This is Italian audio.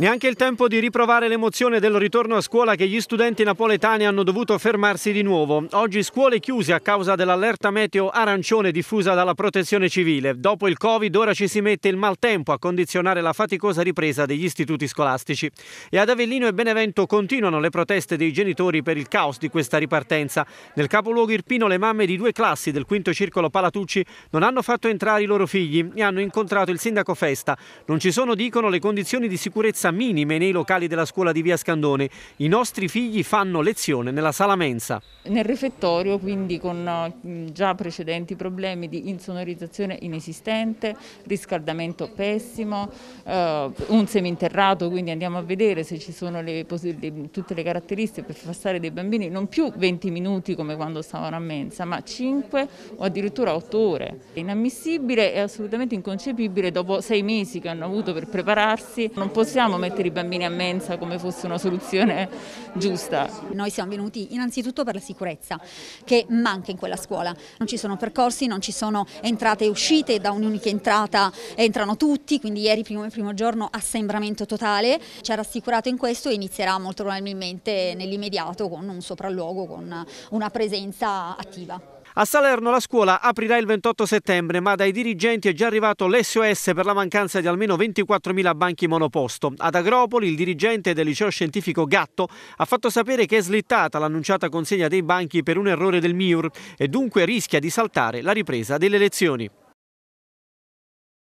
Neanche il tempo di riprovare l'emozione del ritorno a scuola che gli studenti napoletani hanno dovuto fermarsi di nuovo. Oggi scuole chiuse a causa dell'allerta meteo arancione diffusa dalla protezione civile. Dopo il Covid ora ci si mette il maltempo a condizionare la faticosa ripresa degli istituti scolastici. E ad Avellino e Benevento continuano le proteste dei genitori per il caos di questa ripartenza. Nel capoluogo irpino le mamme di due classi del quinto circolo Palatucci non hanno fatto entrare i loro figli e hanno incontrato il sindaco Festa. Non ci sono, dicono, le condizioni di sicurezza mensa minime nei locali della scuola di Via Scandone. I nostri figli fanno lezione nella sala mensa. Nel refettorio, quindi con eh, già precedenti problemi di insonorizzazione inesistente, riscaldamento pessimo, eh, un seminterrato, quindi andiamo a vedere se ci sono le, tutte le caratteristiche per far stare dei bambini non più 20 minuti come quando stavano a mensa, ma 5 o addirittura 8 ore. È inammissibile e assolutamente inconcepibile dopo sei mesi che hanno avuto per prepararsi. Non possiamo mettere i bambini a mensa come fosse una soluzione giusta. Noi siamo venuti innanzitutto per la sicurezza che manca in quella scuola, non ci sono percorsi, non ci sono entrate e uscite, da un'unica entrata entrano tutti, quindi ieri primo, primo giorno assembramento totale, ci ha rassicurato in questo e inizierà molto probabilmente nell'immediato con un sopralluogo, con una presenza attiva. A Salerno la scuola aprirà il 28 settembre, ma dai dirigenti è già arrivato l'SOS per la mancanza di almeno 24.000 banchi monoposto. Ad Agropoli il dirigente del liceo scientifico Gatto ha fatto sapere che è slittata l'annunciata consegna dei banchi per un errore del MIUR e dunque rischia di saltare la ripresa delle lezioni.